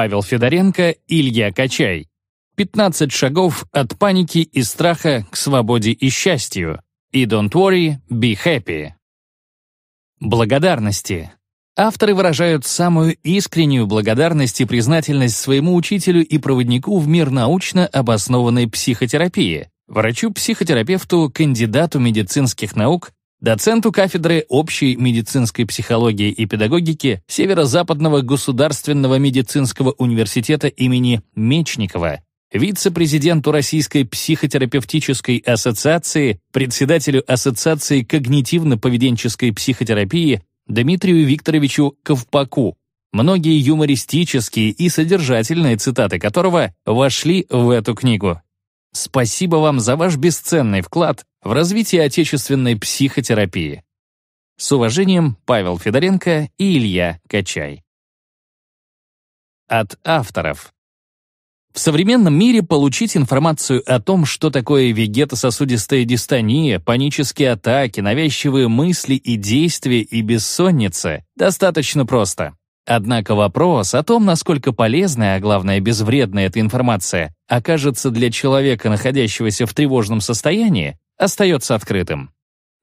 Павел Федоренко, Илья Качай. 15 шагов от паники и страха к свободе и счастью. И don't worry, be happy. Благодарности. Авторы выражают самую искреннюю благодарность и признательность своему учителю и проводнику в мир научно обоснованной психотерапии, врачу-психотерапевту, кандидату медицинских наук доценту кафедры общей медицинской психологии и педагогики Северо-Западного государственного медицинского университета имени Мечникова, вице-президенту Российской психотерапевтической ассоциации, председателю Ассоциации когнитивно-поведенческой психотерапии Дмитрию Викторовичу Ковпаку, многие юмористические и содержательные цитаты которого вошли в эту книгу. Спасибо вам за ваш бесценный вклад в развитии отечественной психотерапии. С уважением, Павел Федоренко и Илья Качай. От авторов. В современном мире получить информацию о том, что такое вегетососудистая дистония, панические атаки, навязчивые мысли и действия и бессонница, достаточно просто. Однако вопрос о том, насколько полезная, а главное безвредная эта информация окажется для человека, находящегося в тревожном состоянии, остается открытым.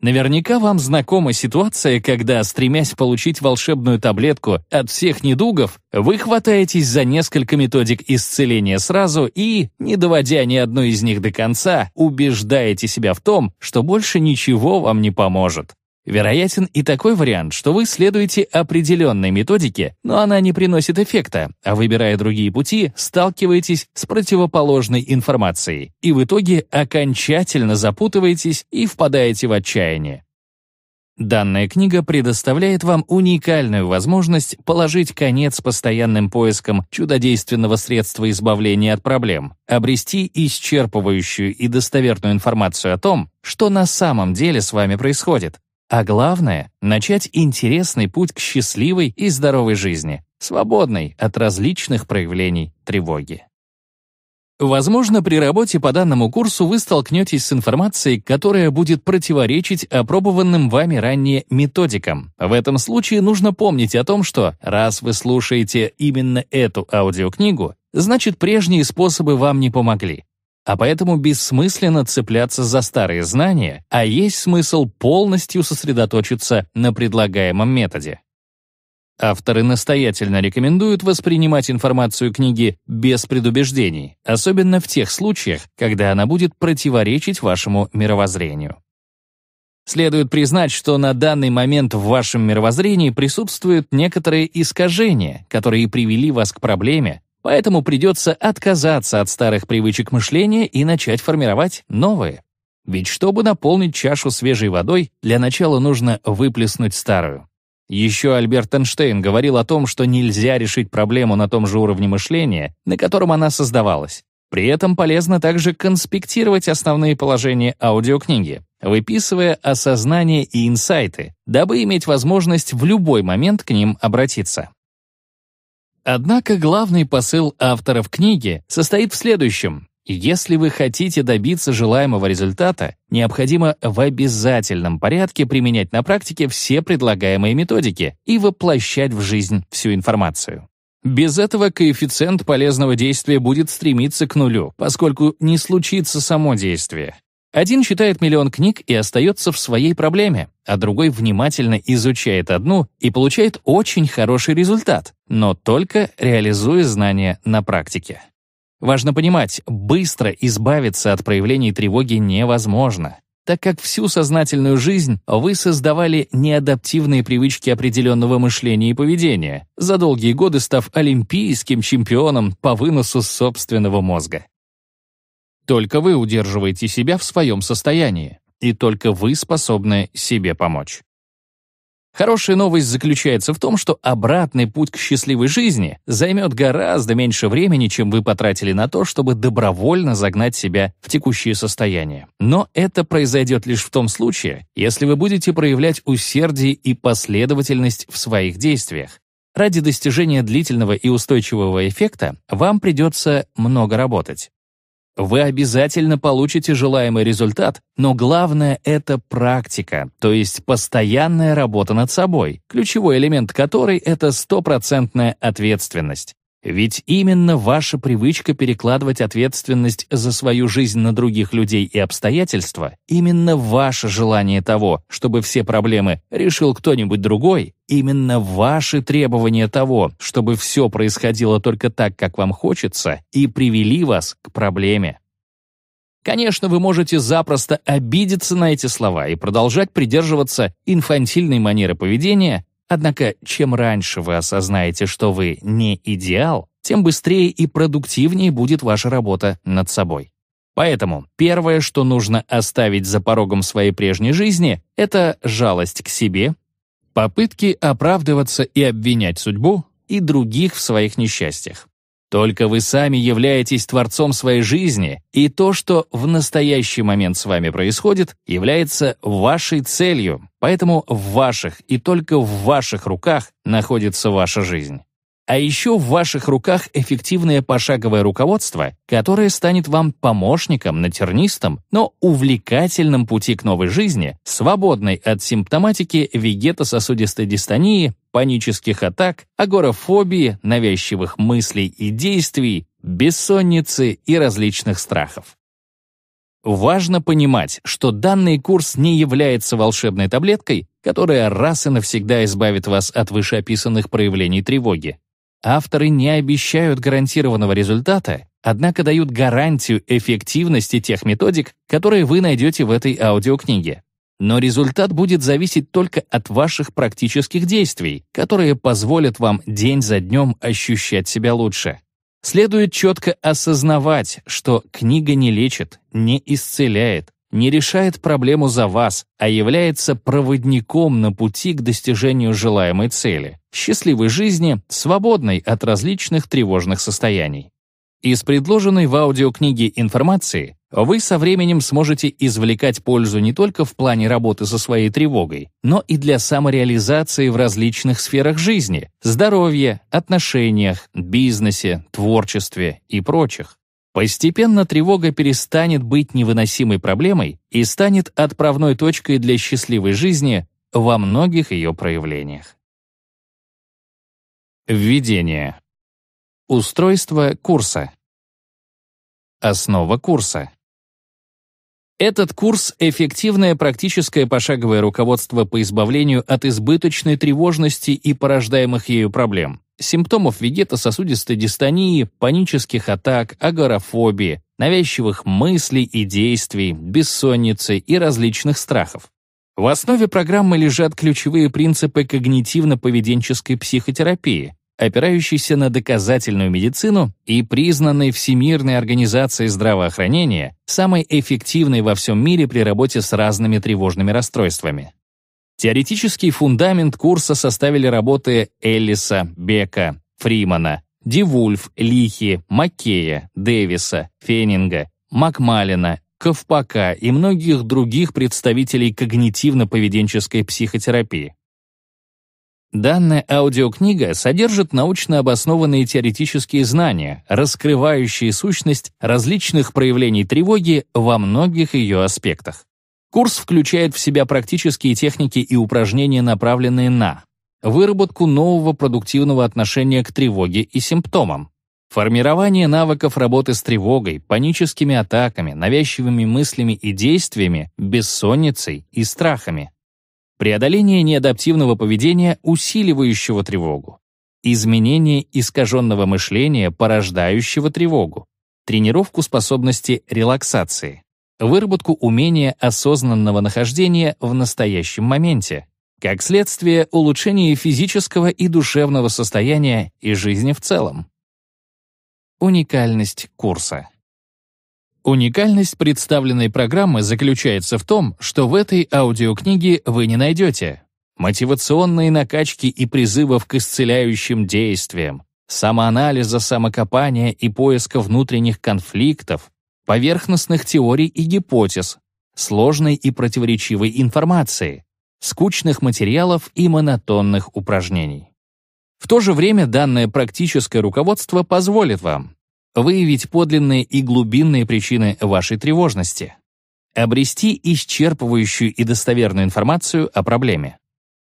Наверняка вам знакома ситуация, когда, стремясь получить волшебную таблетку от всех недугов, вы хватаетесь за несколько методик исцеления сразу и, не доводя ни одной из них до конца, убеждаете себя в том, что больше ничего вам не поможет. Вероятен и такой вариант, что вы следуете определенной методике, но она не приносит эффекта, а выбирая другие пути, сталкиваетесь с противоположной информацией и в итоге окончательно запутываетесь и впадаете в отчаяние. Данная книга предоставляет вам уникальную возможность положить конец постоянным поискам чудодейственного средства избавления от проблем, обрести исчерпывающую и достоверную информацию о том, что на самом деле с вами происходит, а главное — начать интересный путь к счастливой и здоровой жизни, свободной от различных проявлений тревоги. Возможно, при работе по данному курсу вы столкнетесь с информацией, которая будет противоречить опробованным вами ранее методикам. В этом случае нужно помнить о том, что раз вы слушаете именно эту аудиокнигу, значит прежние способы вам не помогли. А поэтому бессмысленно цепляться за старые знания, а есть смысл полностью сосредоточиться на предлагаемом методе. Авторы настоятельно рекомендуют воспринимать информацию книги без предубеждений, особенно в тех случаях, когда она будет противоречить вашему мировоззрению. Следует признать, что на данный момент в вашем мировоззрении присутствуют некоторые искажения, которые привели вас к проблеме, Поэтому придется отказаться от старых привычек мышления и начать формировать новые. Ведь чтобы наполнить чашу свежей водой, для начала нужно выплеснуть старую. Еще Альберт Эйнштейн говорил о том, что нельзя решить проблему на том же уровне мышления, на котором она создавалась. При этом полезно также конспектировать основные положения аудиокниги, выписывая осознания и инсайты, дабы иметь возможность в любой момент к ним обратиться. Однако главный посыл авторов книги состоит в следующем. Если вы хотите добиться желаемого результата, необходимо в обязательном порядке применять на практике все предлагаемые методики и воплощать в жизнь всю информацию. Без этого коэффициент полезного действия будет стремиться к нулю, поскольку не случится само действие. Один читает миллион книг и остается в своей проблеме, а другой внимательно изучает одну и получает очень хороший результат, но только реализуя знания на практике. Важно понимать, быстро избавиться от проявлений тревоги невозможно, так как всю сознательную жизнь вы создавали неадаптивные привычки определенного мышления и поведения, за долгие годы став олимпийским чемпионом по выносу собственного мозга. Только вы удерживаете себя в своем состоянии, и только вы способны себе помочь. Хорошая новость заключается в том, что обратный путь к счастливой жизни займет гораздо меньше времени, чем вы потратили на то, чтобы добровольно загнать себя в текущее состояние. Но это произойдет лишь в том случае, если вы будете проявлять усердие и последовательность в своих действиях. Ради достижения длительного и устойчивого эффекта вам придется много работать. Вы обязательно получите желаемый результат, но главное — это практика, то есть постоянная работа над собой, ключевой элемент которой — это стопроцентная ответственность. Ведь именно ваша привычка перекладывать ответственность за свою жизнь на других людей и обстоятельства, именно ваше желание того, чтобы все проблемы решил кто-нибудь другой, именно ваши требования того, чтобы все происходило только так, как вам хочется, и привели вас к проблеме. Конечно, вы можете запросто обидеться на эти слова и продолжать придерживаться инфантильной манеры поведения, Однако, чем раньше вы осознаете, что вы не идеал, тем быстрее и продуктивнее будет ваша работа над собой. Поэтому первое, что нужно оставить за порогом своей прежней жизни, это жалость к себе, попытки оправдываться и обвинять судьбу и других в своих несчастьях. Только вы сами являетесь творцом своей жизни, и то, что в настоящий момент с вами происходит, является вашей целью, поэтому в ваших и только в ваших руках находится ваша жизнь. А еще в ваших руках эффективное пошаговое руководство, которое станет вам помощником на тернистом, но увлекательном пути к новой жизни, свободной от симптоматики вегетососудистой дистонии, панических атак, агорафобии, навязчивых мыслей и действий, бессонницы и различных страхов. Важно понимать, что данный курс не является волшебной таблеткой, которая раз и навсегда избавит вас от вышеописанных проявлений тревоги. Авторы не обещают гарантированного результата, однако дают гарантию эффективности тех методик, которые вы найдете в этой аудиокниге. Но результат будет зависеть только от ваших практических действий, которые позволят вам день за днем ощущать себя лучше. Следует четко осознавать, что книга не лечит, не исцеляет, не решает проблему за вас, а является проводником на пути к достижению желаемой цели — счастливой жизни, свободной от различных тревожных состояний. Из предложенной в аудиокниге информации вы со временем сможете извлекать пользу не только в плане работы со своей тревогой, но и для самореализации в различных сферах жизни – здоровье, отношениях, бизнесе, творчестве и прочих. Постепенно тревога перестанет быть невыносимой проблемой и станет отправной точкой для счастливой жизни во многих ее проявлениях. Введение. Устройство курса. Основа курса. Этот курс — эффективное практическое пошаговое руководство по избавлению от избыточной тревожности и порождаемых ею проблем симптомов вегетососудистой дистонии, панических атак, агорафобии, навязчивых мыслей и действий, бессонницы и различных страхов. В основе программы лежат ключевые принципы когнитивно-поведенческой психотерапии, опирающейся на доказательную медицину и признанной Всемирной организацией здравоохранения самой эффективной во всем мире при работе с разными тревожными расстройствами. Теоретический фундамент курса составили работы Эллиса, Бека, Фримана, Дивульф, Лихи, Маккея, Дэвиса, Феннинга, Макмалина, Ковпака и многих других представителей когнитивно-поведенческой психотерапии. Данная аудиокнига содержит научно обоснованные теоретические знания, раскрывающие сущность различных проявлений тревоги во многих ее аспектах. Курс включает в себя практические техники и упражнения, направленные на выработку нового продуктивного отношения к тревоге и симптомам, формирование навыков работы с тревогой, паническими атаками, навязчивыми мыслями и действиями, бессонницей и страхами, преодоление неадаптивного поведения, усиливающего тревогу, изменение искаженного мышления, порождающего тревогу, тренировку способности релаксации выработку умения осознанного нахождения в настоящем моменте, как следствие улучшения физического и душевного состояния и жизни в целом. Уникальность курса. Уникальность представленной программы заключается в том, что в этой аудиокниге вы не найдете мотивационные накачки и призывов к исцеляющим действиям, самоанализа, самокопания и поиска внутренних конфликтов, поверхностных теорий и гипотез, сложной и противоречивой информации, скучных материалов и монотонных упражнений. В то же время данное практическое руководство позволит вам выявить подлинные и глубинные причины вашей тревожности, обрести исчерпывающую и достоверную информацию о проблеме,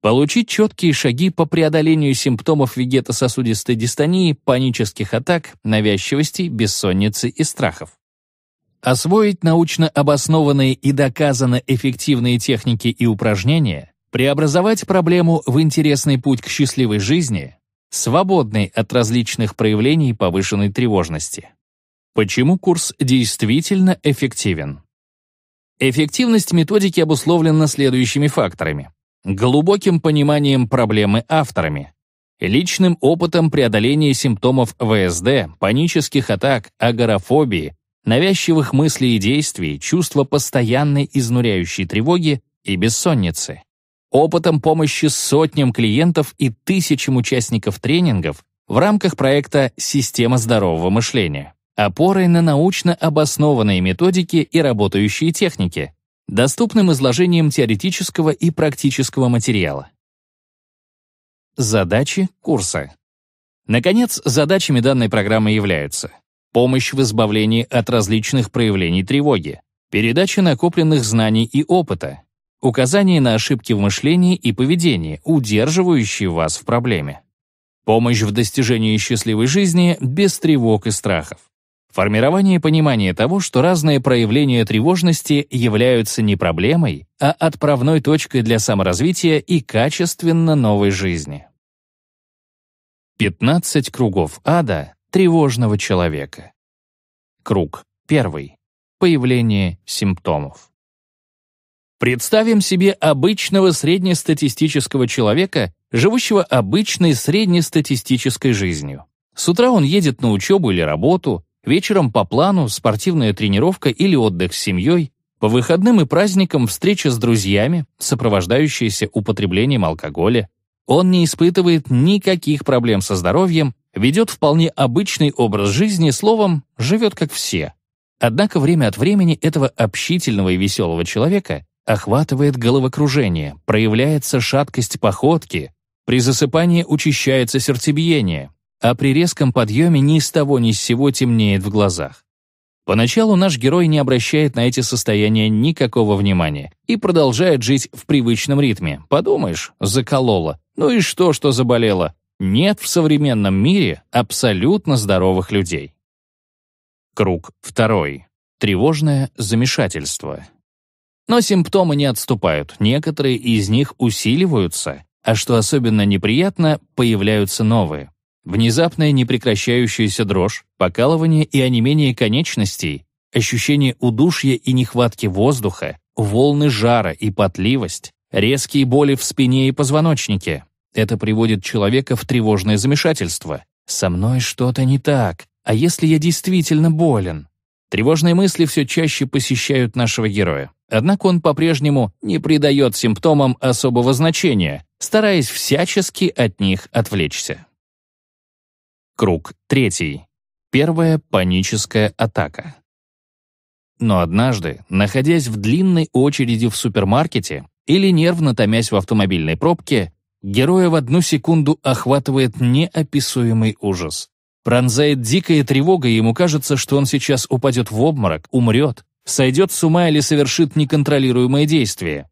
получить четкие шаги по преодолению симптомов вегетососудистой дистонии, панических атак, навязчивости, бессонницы и страхов, Освоить научно обоснованные и доказанно эффективные техники и упражнения, преобразовать проблему в интересный путь к счастливой жизни, свободный от различных проявлений повышенной тревожности. Почему курс действительно эффективен? Эффективность методики обусловлена следующими факторами. Глубоким пониманием проблемы авторами, личным опытом преодоления симптомов ВСД, панических атак, агорафобии, навязчивых мыслей и действий, чувство постоянной изнуряющей тревоги и бессонницы. Опытом помощи сотням клиентов и тысячам участников тренингов в рамках проекта «Система здорового мышления», опорой на научно обоснованные методики и работающие техники, доступным изложением теоретического и практического материала. Задачи курса. Наконец, задачами данной программы являются помощь в избавлении от различных проявлений тревоги, передача накопленных знаний и опыта, указание на ошибки в мышлении и поведении, удерживающие вас в проблеме. Помощь в достижении счастливой жизни без тревог и страхов. Формирование понимания того, что разные проявления тревожности являются не проблемой, а отправной точкой для саморазвития и качественно новой жизни. 15 кругов ада тревожного человека. Круг первый. Появление симптомов. Представим себе обычного среднестатистического человека, живущего обычной среднестатистической жизнью. С утра он едет на учебу или работу, вечером по плану спортивная тренировка или отдых с семьей, по выходным и праздникам встреча с друзьями, сопровождающаяся употреблением алкоголя. Он не испытывает никаких проблем со здоровьем ведет вполне обычный образ жизни, словом, живет как все. Однако время от времени этого общительного и веселого человека охватывает головокружение, проявляется шаткость походки, при засыпании учащается сердцебиение, а при резком подъеме ни с того ни с сего темнеет в глазах. Поначалу наш герой не обращает на эти состояния никакого внимания и продолжает жить в привычном ритме. Подумаешь, закололо. Ну и что, что заболело? Нет в современном мире абсолютно здоровых людей. Круг второй. Тревожное замешательство. Но симптомы не отступают, некоторые из них усиливаются, а что особенно неприятно, появляются новые. Внезапная непрекращающаяся дрожь, покалывание и онемение конечностей, ощущение удушья и нехватки воздуха, волны жара и потливость, резкие боли в спине и позвоночнике, это приводит человека в тревожное замешательство. «Со мной что-то не так. А если я действительно болен?» Тревожные мысли все чаще посещают нашего героя. Однако он по-прежнему не придает симптомам особого значения, стараясь всячески от них отвлечься. Круг третий. Первая паническая атака. Но однажды, находясь в длинной очереди в супермаркете или нервно томясь в автомобильной пробке, Героя в одну секунду охватывает неописуемый ужас. Пронзает дикая тревога, ему кажется, что он сейчас упадет в обморок, умрет, сойдет с ума или совершит неконтролируемое действие.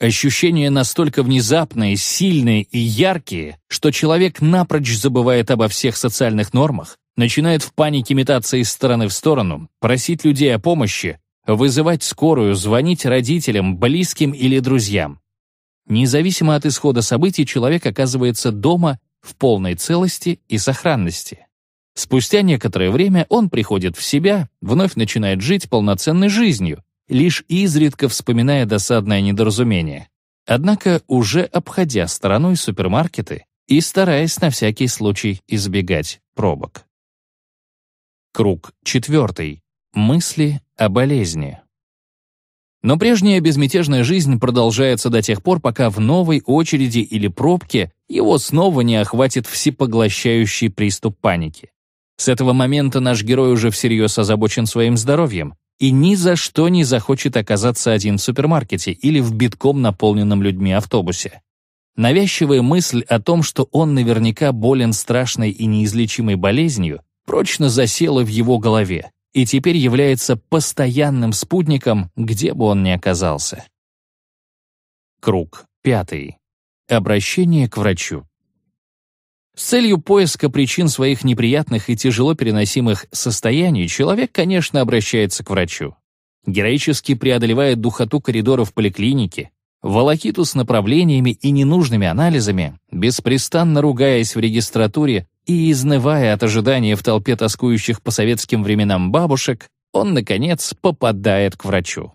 Ощущения настолько внезапные, сильные и яркие, что человек напрочь забывает обо всех социальных нормах, начинает в панике метаться из стороны в сторону, просить людей о помощи, вызывать скорую, звонить родителям, близким или друзьям. Независимо от исхода событий, человек оказывается дома в полной целости и сохранности. Спустя некоторое время он приходит в себя, вновь начинает жить полноценной жизнью, лишь изредка вспоминая досадное недоразумение. Однако уже обходя стороной супермаркеты и стараясь на всякий случай избегать пробок. Круг четвертый. Мысли о болезни. Но прежняя безмятежная жизнь продолжается до тех пор, пока в новой очереди или пробке его снова не охватит всепоглощающий приступ паники. С этого момента наш герой уже всерьез озабочен своим здоровьем и ни за что не захочет оказаться один в супермаркете или в битком наполненном людьми автобусе. Навязчивая мысль о том, что он наверняка болен страшной и неизлечимой болезнью, прочно засела в его голове, и теперь является постоянным спутником, где бы он ни оказался. Круг пятый. Обращение к врачу. С целью поиска причин своих неприятных и тяжело переносимых состояний человек, конечно, обращается к врачу. Героически преодолевает духоту коридоров поликлиники, волокиту с направлениями и ненужными анализами, беспрестанно ругаясь в регистратуре и изнывая от ожидания в толпе тоскующих по советским временам бабушек, он, наконец, попадает к врачу.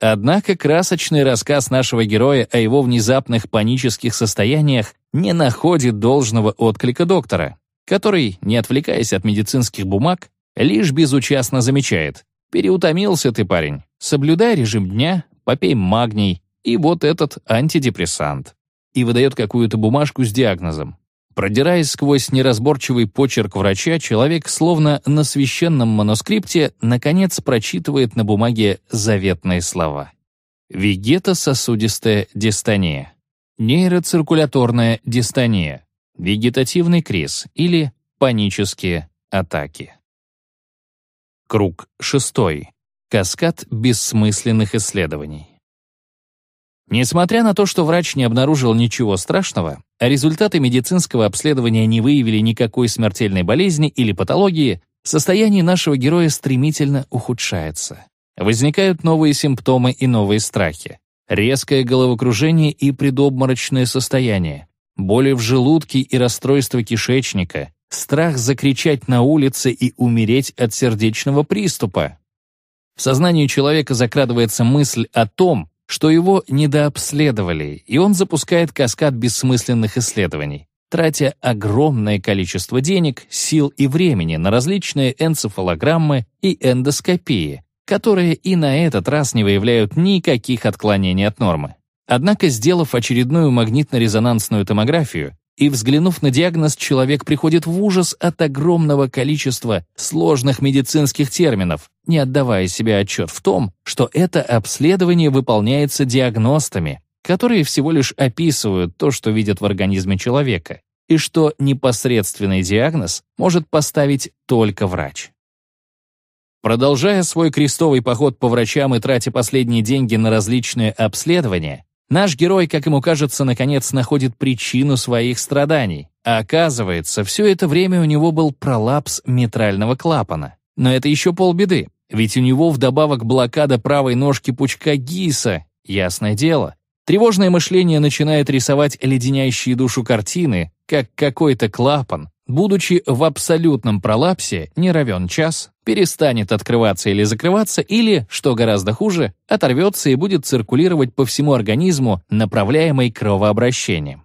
Однако красочный рассказ нашего героя о его внезапных панических состояниях не находит должного отклика доктора, который, не отвлекаясь от медицинских бумаг, лишь безучастно замечает «Переутомился ты, парень, соблюдай режим дня, попей магний, и вот этот антидепрессант. И выдает какую-то бумажку с диагнозом. Продираясь сквозь неразборчивый почерк врача, человек, словно на священном манускрипте, наконец прочитывает на бумаге заветные слова. Вегетососудистая дистония. Нейроциркуляторная дистония. Вегетативный криз или панические атаки. Круг шестой. Каскад бессмысленных исследований. Несмотря на то, что врач не обнаружил ничего страшного, а результаты медицинского обследования не выявили никакой смертельной болезни или патологии, состояние нашего героя стремительно ухудшается. Возникают новые симптомы и новые страхи. Резкое головокружение и предобморочное состояние, боли в желудке и расстройство кишечника, страх закричать на улице и умереть от сердечного приступа. В сознании человека закрадывается мысль о том, что его недообследовали, и он запускает каскад бессмысленных исследований, тратя огромное количество денег, сил и времени на различные энцефалограммы и эндоскопии, которые и на этот раз не выявляют никаких отклонений от нормы. Однако, сделав очередную магнитно-резонансную томографию, и, взглянув на диагноз, человек приходит в ужас от огромного количества сложных медицинских терминов, не отдавая себе отчет в том, что это обследование выполняется диагностами, которые всего лишь описывают то, что видят в организме человека, и что непосредственный диагноз может поставить только врач. Продолжая свой крестовый поход по врачам и тратя последние деньги на различные обследования, Наш герой, как ему кажется, наконец находит причину своих страданий. А оказывается, все это время у него был пролапс митрального клапана. Но это еще полбеды, ведь у него вдобавок блокада правой ножки пучка Гиса, ясное дело. Тревожное мышление начинает рисовать леденящие душу картины, как какой-то клапан, будучи в абсолютном пролапсе, не равен час, перестанет открываться или закрываться, или, что гораздо хуже, оторвется и будет циркулировать по всему организму, направляемый кровообращением.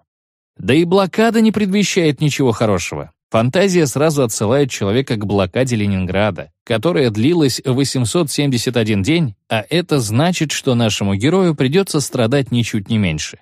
Да и блокада не предвещает ничего хорошего. Фантазия сразу отсылает человека к блокаде Ленинграда, которая длилась 871 день, а это значит, что нашему герою придется страдать ничуть не меньше.